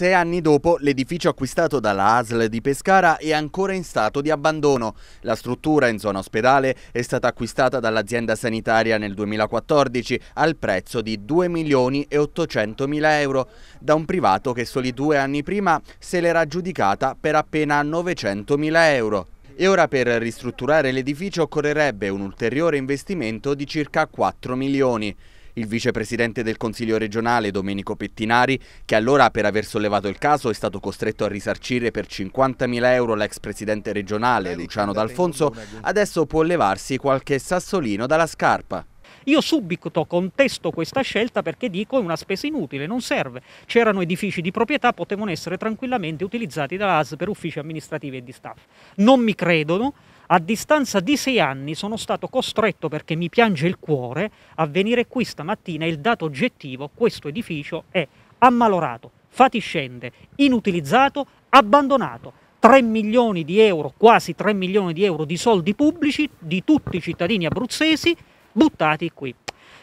Sei anni dopo, l'edificio acquistato dalla ASL di Pescara è ancora in stato di abbandono. La struttura in zona ospedale è stata acquistata dall'azienda sanitaria nel 2014 al prezzo di 2 milioni e 800 mila euro da un privato che soli due anni prima se l'era giudicata per appena 900 mila euro. E ora per ristrutturare l'edificio occorrerebbe un ulteriore investimento di circa 4 milioni. Il vicepresidente del Consiglio regionale, Domenico Pettinari, che allora per aver sollevato il caso è stato costretto a risarcire per 50.000 euro l'ex presidente regionale Luciano D'Alfonso, adesso può levarsi qualche sassolino dalla scarpa. Io subito contesto questa scelta perché dico è una spesa inutile, non serve. C'erano edifici di proprietà, potevano essere tranquillamente utilizzati dalla AS per uffici amministrativi e di staff. Non mi credono, a distanza di sei anni sono stato costretto, perché mi piange il cuore, a venire qui stamattina e il dato oggettivo, questo edificio è ammalorato, fatiscente, inutilizzato, abbandonato. 3 milioni di euro, quasi 3 milioni di euro di soldi pubblici di tutti i cittadini abruzzesi buttati qui.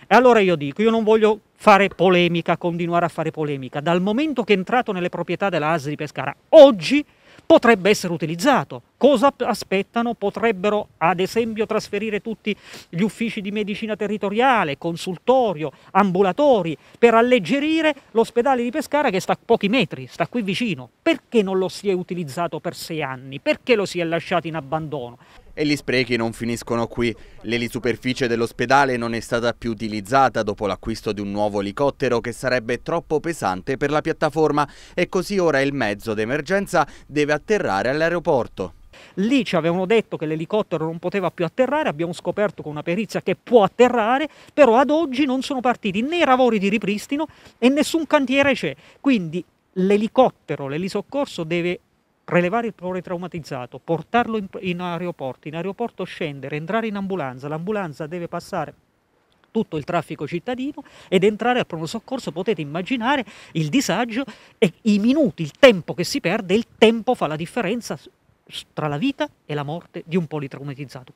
E allora io dico, io non voglio fare polemica, continuare a fare polemica. Dal momento che è entrato nelle proprietà della ASL di Pescara, oggi potrebbe essere utilizzato cosa aspettano? Potrebbero ad esempio trasferire tutti gli uffici di medicina territoriale, consultorio, ambulatori, per alleggerire l'ospedale di Pescara che sta a pochi metri, sta qui vicino. Perché non lo si è utilizzato per sei anni? Perché lo si è lasciato in abbandono? E gli sprechi non finiscono qui. L'elisuperficie dell'ospedale non è stata più utilizzata dopo l'acquisto di un nuovo elicottero che sarebbe troppo pesante per la piattaforma e così ora il mezzo d'emergenza deve atterrare all'aeroporto. Lì ci avevano detto che l'elicottero non poteva più atterrare, abbiamo scoperto con una perizia che può atterrare, però ad oggi non sono partiti né i lavori di ripristino e nessun cantiere c'è. Quindi l'elicottero, l'elisoccorso deve prelevare il traumatizzato, portarlo in, in aeroporto, in aeroporto scendere, entrare in ambulanza, l'ambulanza deve passare tutto il traffico cittadino ed entrare al pronto soccorso potete immaginare il disagio e i minuti, il tempo che si perde, il tempo fa la differenza tra la vita e la morte di un politraumatizzato.